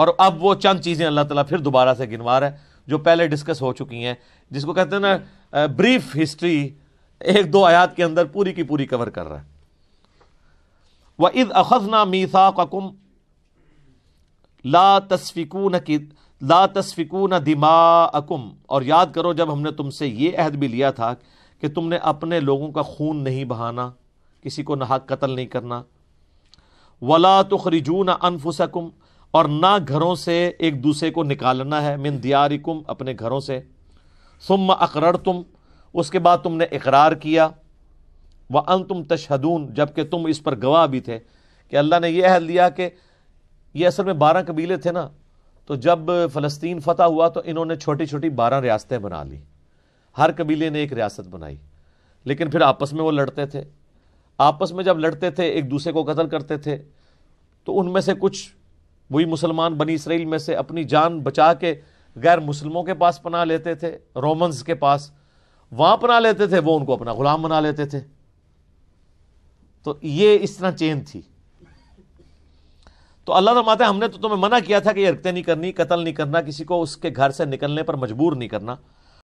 اور اب وہ چند چیزیں اللہ تعالیٰ پھر دوبارہ سے گنوا رہا ہے جو پہلے ڈسکس ہو چکی ہیں جس کو کہتے ہیں نا بریف ہسٹری ایک دو آیات کے اندر پوری کی پوری کور کر رہا ہے وہ عید اخذنا میسا کم لا تسفیکون کی لا تسفیکون دما اکم اور یاد کرو جب ہم نے تم سے یہ عہد بھی لیا تھا کہ تم نے اپنے لوگوں کا خون نہیں بہانا کسی کو نہاق قتل نہیں کرنا ولاخ خرجونا انفس اور نہ گھروں سے ایک دوسرے کو نکالنا ہے من دیارکم اپنے گھروں سے ثم اقرر تم اس کے بعد تم نے اقرار کیا وہ ان تم تشہدون جب کہ تم اس پر گواہ بھی تھے کہ اللہ نے یہ اہل لیا کہ یہ اصل میں بارہ قبیلے تھے نا تو جب فلسطین فتح ہوا تو انہوں نے چھوٹی چھوٹی بارہ ریاستیں بنا لی ہر قبیلے نے ایک ریاست بنائی لیکن پھر آپس میں وہ لڑتے تھے آپس میں جب لڑتے تھے ایک دوسرے کو قتل کرتے تھے تو ان میں سے کچھ وہی مسلمان بنی اسرائیل میں سے اپنی جان بچا کے غیر مسلموں کے پاس پناہ لیتے تھے رومنز کے پاس وہاں پناہ لیتے تھے وہ ان کو اپنا غلام بنا لیتے تھے تو یہ اس طرح چین تھی تو اللہ ہے ہم نے تو تمہیں منع کیا تھا کہ یہ ہرکتے نہیں کرنی قتل نہیں کرنا کسی کو اس کے گھر سے نکلنے پر مجبور نہیں کرنا